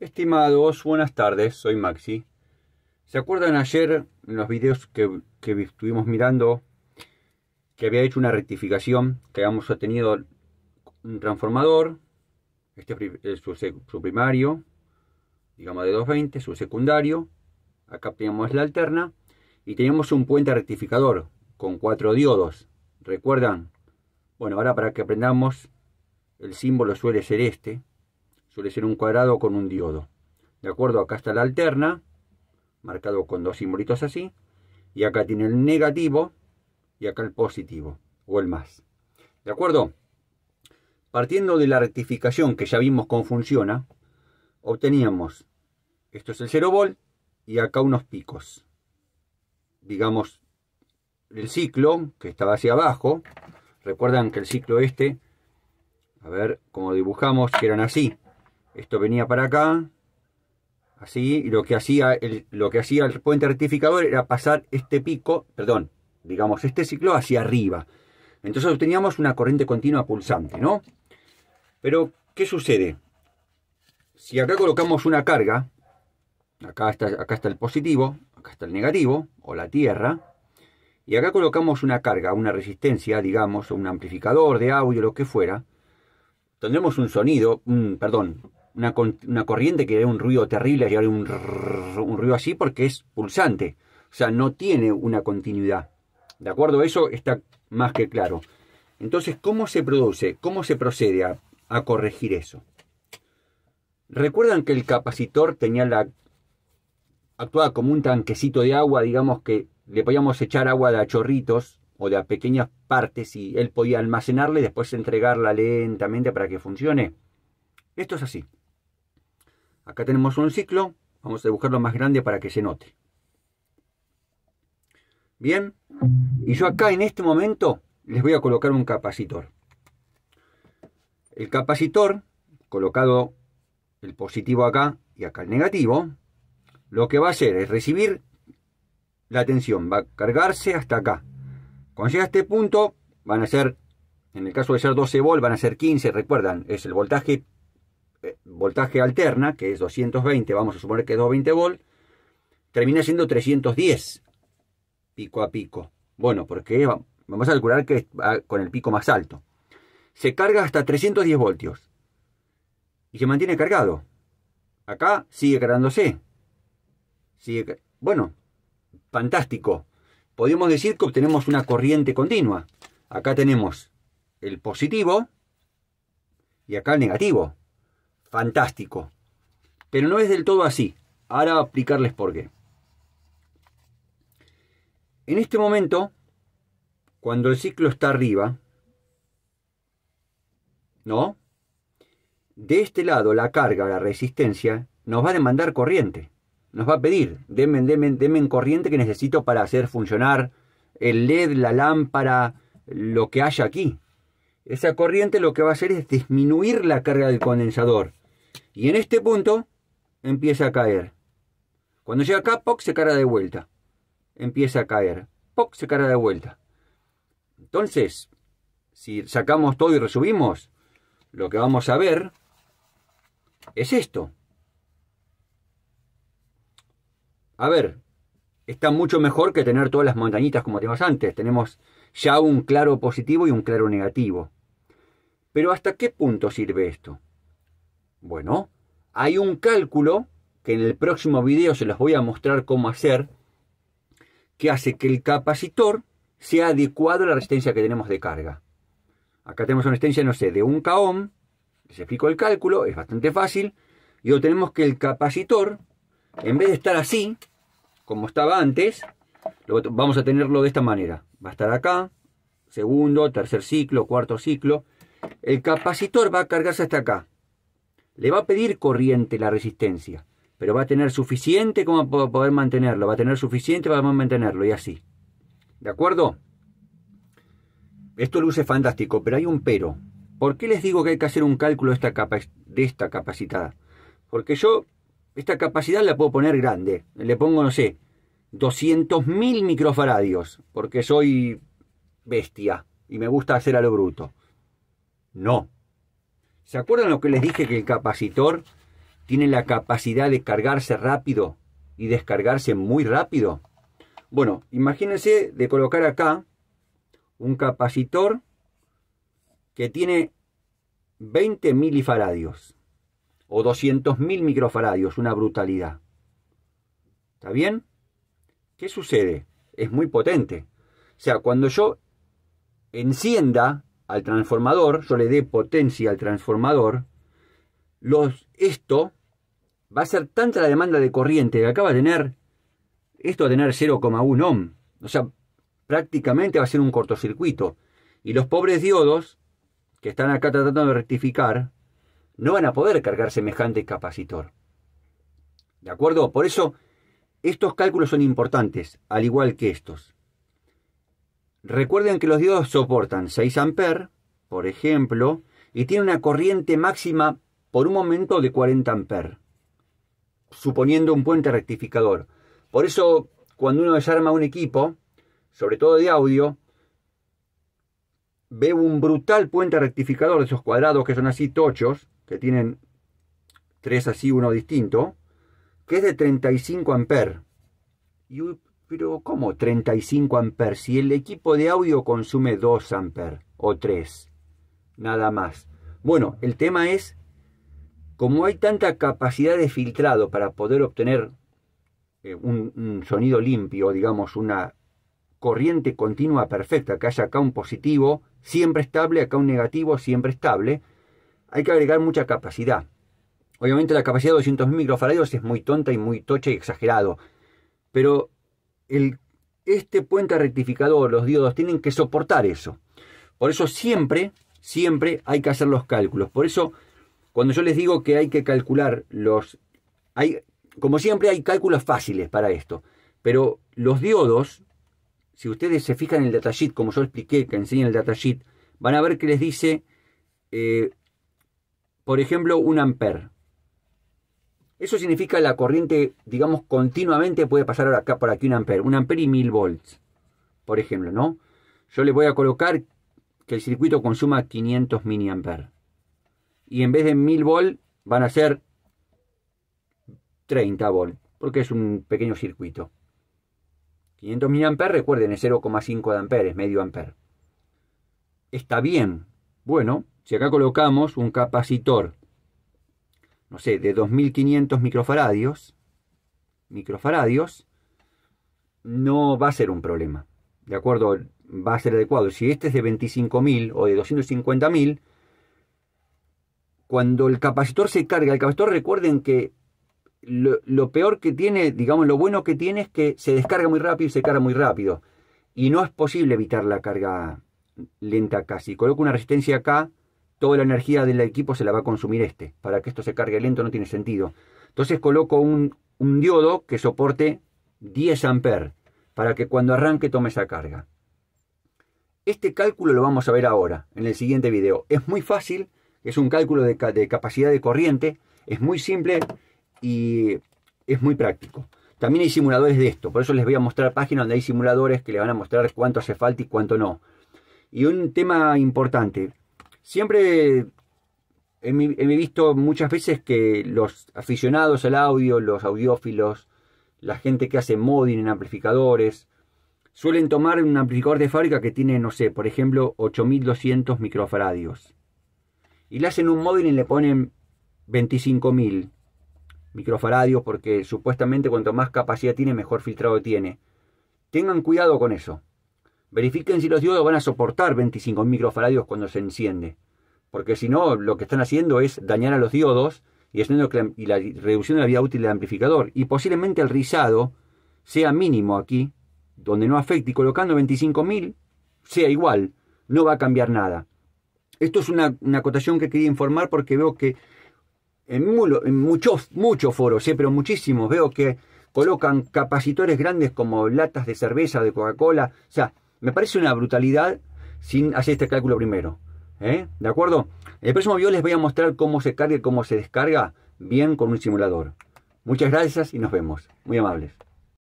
Estimados, buenas tardes, soy Maxi. ¿Se acuerdan ayer en los videos que, estuvimos mirando que había hecho una rectificación, que habíamos obtenido un transformador, este es eh, su, primario, digamos de 220, su secundario, acá teníamos la alterna, y teníamos un puente rectificador con cuatro diodos, ¿recuerdan? Bueno, ahora para que aprendamos, el símbolo suele ser este, suele ser un cuadrado con un diodo. ¿De acuerdo? Acá está la alterna, marcado con dos simbolitos así, y acá tiene el negativo y acá el positivo, o el más. ¿De acuerdo? Partiendo de la rectificación que ya vimos cómo funciona, obteníamos, esto es el 0 volt, y acá unos picos. Digamos, el ciclo que estaba hacia abajo, recuerdan que el ciclo este, a ver, cómo dibujamos, que eran así, esto venía para acá, así, y lo que hacía el, lo que hacía el puente rectificador era pasar este pico, perdón, digamos, este ciclo hacia arriba. Entonces obteníamos una corriente continua pulsante, ¿no? Pero, ¿qué sucede? Si acá colocamos una carga, acá está, acá está el positivo, acá está el negativo, o la tierra, y acá colocamos una carga, una resistencia, digamos, un amplificador de audio, lo que fuera, tendremos un sonido, perdón, una, corriente que dé un ruido terrible, y un, ruido así, porque es pulsante. O sea, no tiene una continuidad. ¿De acuerdo? Eso está más que claro. Entonces, ¿cómo se produce? ¿Cómo se procede a, corregir eso? Recuerdan que el capacitor tenía la. actuaba como un tanquecito de agua, digamos que le podíamos echar agua de a chorritos o de a pequeñas partes y él podía almacenarla y después entregarla lentamente para que funcione. Esto es así. Acá tenemos un ciclo, vamos a dibujarlo más grande para que se note. Bien, y yo acá en este momento les voy a colocar un capacitor. El capacitor, colocado el positivo acá y acá el negativo, lo que va a hacer es recibir la tensión, va a cargarse hasta acá. Cuando llega a este punto, van a ser, en el caso de ser 12 volt, van a ser 15, recuerdan, es el voltaje eh, voltaje alterna, que es 220, vamos a suponer que es 220 volt, termina siendo 310 pico a pico. Bueno, porque vamos a calcular que va con el pico más alto. Se carga hasta 310 voltios y se mantiene cargado. Acá sigue cargándose. Sigue, bueno, fantástico. Podemos decir que obtenemos una corriente continua. Acá tenemos el positivo y acá el negativo fantástico. Pero no es del todo así. Ahora voy a explicarles por qué. En este momento, cuando el ciclo está arriba, ¿no? De este lado, la carga, la resistencia, nos va a demandar corriente. Nos va a pedir, denme, denme, denme corriente que necesito para hacer funcionar el LED, la lámpara, lo que haya aquí. Esa corriente lo que va a hacer es disminuir la carga del condensador. Y en este punto empieza a caer. Cuando llega acá, POC se cara de vuelta. Empieza a caer. POC se cara de vuelta. Entonces, si sacamos todo y resumimos, lo que vamos a ver es esto. A ver, está mucho mejor que tener todas las montañitas como teníamos antes. Tenemos ya un claro positivo y un claro negativo. Pero ¿hasta qué punto sirve esto? Bueno, hay un cálculo que en el próximo video se los voy a mostrar cómo hacer, que hace que el capacitor sea adecuado a la resistencia que tenemos de carga. Acá tenemos una resistencia, no sé, de 1 k ohm, les el cálculo, es bastante fácil, y obtenemos que el capacitor, en vez de estar así, como estaba antes, vamos a tenerlo de esta manera. Va a estar acá, segundo, tercer ciclo, cuarto ciclo. El capacitor va a cargarse hasta acá. Le va a pedir corriente la resistencia, pero va a tener suficiente como para poder mantenerlo, va a tener suficiente para mantenerlo y así. ¿De acuerdo? Esto luce fantástico, pero hay un pero. ¿Por qué les digo que hay que hacer un cálculo de esta, de esta capacidad? Porque yo esta capacidad la puedo poner grande. Le pongo, no sé, 200.000 microfaradios, porque soy bestia y me gusta hacer a lo bruto. No, ¿Se acuerdan lo que les dije que el capacitor tiene la capacidad de cargarse rápido y descargarse muy rápido? Bueno, imagínense de colocar acá un capacitor que tiene 20 milifaradios o 200 mil microfaradios, una brutalidad. ¿Está bien? ¿Qué sucede? Es muy potente. O sea, cuando yo encienda al transformador, yo le dé potencia al transformador, los, esto va a ser tanta la demanda de corriente que acaba de tener, esto va a tener 0,1 ohm, o sea, prácticamente va a ser un cortocircuito. Y los pobres diodos, que están acá tratando de rectificar, no van a poder cargar semejante capacitor. ¿De acuerdo? Por eso, estos cálculos son importantes, al igual que estos. Recuerden que los diodos soportan 6 amperes, por ejemplo, y tienen una corriente máxima por un momento de 40 amperes, suponiendo un puente rectificador. Por eso, cuando uno desarma un equipo, sobre todo de audio, ve un brutal puente rectificador de esos cuadrados que son así tochos, que tienen tres así, uno distinto, que es de 35 amperes. Pero ¿cómo 35 amperes si el equipo de audio consume 2 amperes o 3? Nada más. Bueno, el tema es, como hay tanta capacidad de filtrado para poder obtener eh, un, un sonido limpio, digamos, una corriente continua perfecta, que haya acá un positivo, siempre estable, acá un negativo, siempre estable, hay que agregar mucha capacidad. Obviamente la capacidad de 200.000 microfaradios es muy tonta y muy tocha y exagerado, pero este puente rectificador, los diodos, tienen que soportar eso. Por eso siempre, siempre hay que hacer los cálculos. Por eso, cuando yo les digo que hay que calcular los... Hay, como siempre, hay cálculos fáciles para esto. Pero los diodos, si ustedes se fijan en el datasheet, como yo expliqué, que enseña el datasheet, van a ver que les dice, eh, por ejemplo, un amper. Eso significa la corriente, digamos, continuamente puede pasar acá, por aquí un ampere, un amper y mil volts, por ejemplo, ¿no? Yo le voy a colocar que el circuito consuma 500 mA. Y en vez de mil volts van a ser 30 volts, porque es un pequeño circuito. 500 mA, recuerden, es 0,5 de amperes, medio amper. Está bien. Bueno, si acá colocamos un capacitor no sé, de 2500 microfaradios, microfaradios, no va a ser un problema. ¿De acuerdo? Va a ser adecuado. Si este es de 25.000 o de 250.000, cuando el capacitor se carga, el capacitor recuerden que lo, peor que tiene, digamos, lo bueno que tiene es que se descarga muy rápido y se carga muy rápido. Y no es posible evitar la carga lenta acá. Si coloco una resistencia acá, toda la energía del equipo se la va a consumir este. Para que esto se cargue lento no tiene sentido. Entonces coloco un, diodo que soporte 10 amperes para que cuando arranque tome esa carga. Este cálculo lo vamos a ver ahora, en el siguiente video. Es muy fácil, es un cálculo de, de capacidad de corriente, es muy simple y es muy práctico. También hay simuladores de esto, por eso les voy a mostrar páginas donde hay simuladores que le van a mostrar cuánto hace falta y cuánto no. Y un tema importante, Siempre he, visto muchas veces que los aficionados al audio, los audiófilos, la gente que hace modding en amplificadores, suelen tomar un amplificador de fábrica que tiene, no sé, por ejemplo, 8200 microfaradios. Y le hacen un modding y le ponen 25000 microfaradios porque supuestamente cuanto más capacidad tiene, mejor filtrado tiene. Tengan cuidado con eso verifiquen si los diodos van a soportar 25 microfaradios cuando se enciende. Porque si no, lo que están haciendo es dañar a los diodos y, haciendo la, la reducción de la vida útil del amplificador. Y posiblemente el rizado sea mínimo aquí, donde no afecte, y colocando 25.000 sea igual, no va a cambiar nada. Esto es una, acotación que quería informar porque veo que en, en muchos, muchos foros, pero muchísimos, veo que colocan capacitores grandes como latas de cerveza, de Coca-Cola, o sea, me parece una brutalidad sin hacer este cálculo primero. ¿eh? ¿De acuerdo? En el próximo video les voy a mostrar cómo se carga y cómo se descarga bien con un simulador. Muchas gracias y nos vemos. Muy amables.